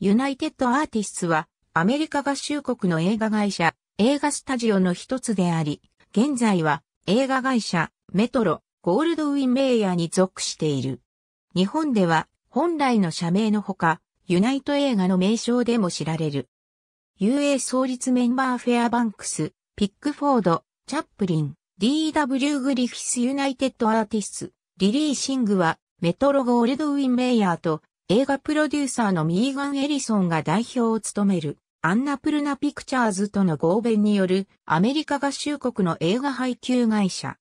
ユナイテッドアーティスツはアメリカ合衆国の映画会社、映画スタジオの一つであり、現在は映画会社、メトロ、ゴールドウィンメイヤーに属している。日本では本来の社名のほか、ユナイト映画の名称でも知られる。UA 創立メンバーフェアバンクス、ピックフォード、チャップリン、D.W. グリフィスユナイテッドアーティスト、リリー・シングは、メトロゴールドウィン・メイヤーと映画プロデューサーのミーガン・エリソンが代表を務めるアンナプルナピクチャーズとの合弁によるアメリカ合衆国の映画配給会社。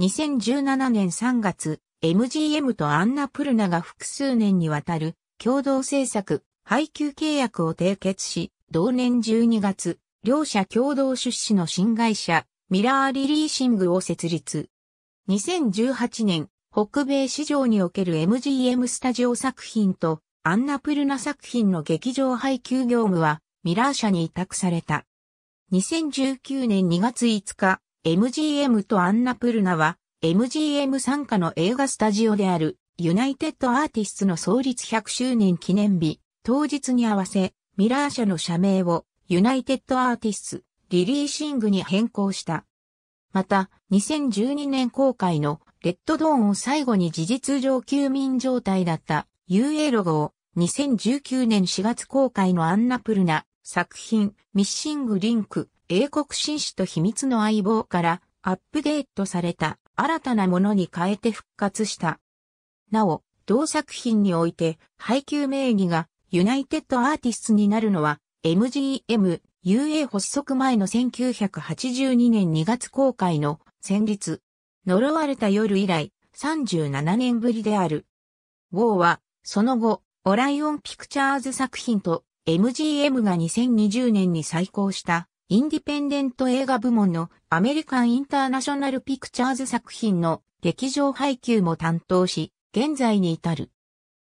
2017年3月、MGM とアンナプルナが複数年にわたる共同制作、配給契約を締結し、同年12月、両社共同出資の新会社、ミラーリリーシングを設立。2018年、北米市場における MGM スタジオ作品とアンナプルナ作品の劇場配給業務はミラー社に委託された。2019年2月5日、MGM とアンナプルナは MGM 参加の映画スタジオであるユナイテッドアーティストの創立100周年記念日当日に合わせミラー社の社名をユナイテッドアーティストリリーシングに変更した。また、2012年公開のレッドドーンを最後に事実上休眠状態だった UA ロゴを2019年4月公開のアンナプルナ作品ミッシングリンク英国紳士と秘密の相棒からアップデートされた新たなものに変えて復活した。なお、同作品において配給名義がユナイテッドアーティストになるのは MGM UA 発足前の1982年2月公開の戦律。呪われた夜以来、37年ぶりである。ウォーは、その後、オライオンピクチャーズ作品と MGM が2020年に再興したインディペンデント映画部門のアメリカンインターナショナルピクチャーズ作品の劇場配給も担当し、現在に至る。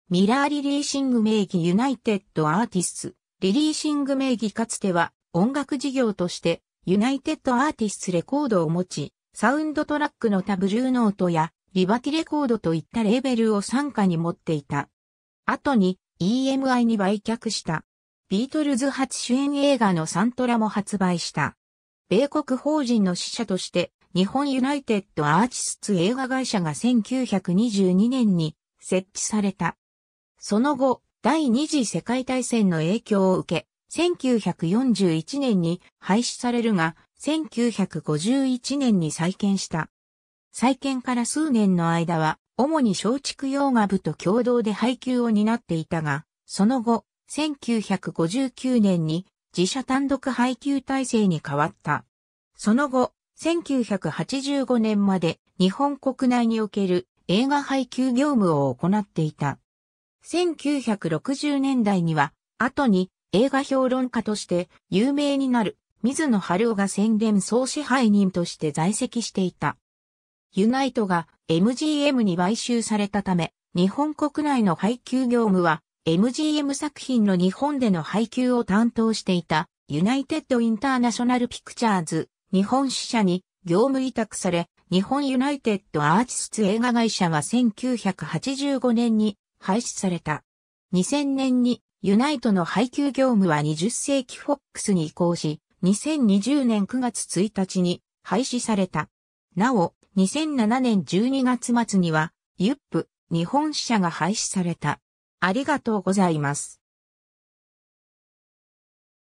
ミラーリリーシング名義ユナイテッドアーティスト、リリーシング名義かつては音楽事業としてユナイテッドアーティストレコードを持ち、サウンドトラックのタブジューノートやリバティレコードといったレーベルを傘下に持っていた。後に EMI に売却した。ビートルズ初主演映画のサントラも発売した。米国法人の使者として日本ユナイテッドアーティスツ映画会社が1922年に設置された。その後、第二次世界大戦の影響を受け、1941年に廃止されるが、1951年に再建した。再建から数年の間は、主に松竹洋画部と共同で配給を担っていたが、その後、1959年に自社単独配給体制に変わった。その後、1985年まで日本国内における映画配給業務を行っていた。1960年代には、後に映画評論家として有名になる水野春夫が宣伝総支配人として在籍していた。ユナイトが MGM に買収されたため、日本国内の配給業務は MGM 作品の日本での配給を担当していたユナイテッドインターナショナルピクチャーズ日本支社に業務委託され、日本ユナイテッドアーティスツ映画会社は1985年に廃止された。2000年にユナイトの配給業務は20世紀フォックスに移行し、2020年9月1日に廃止された。なお、2007年12月末には、ユップ、日本支社が廃止された。ありがとうございます。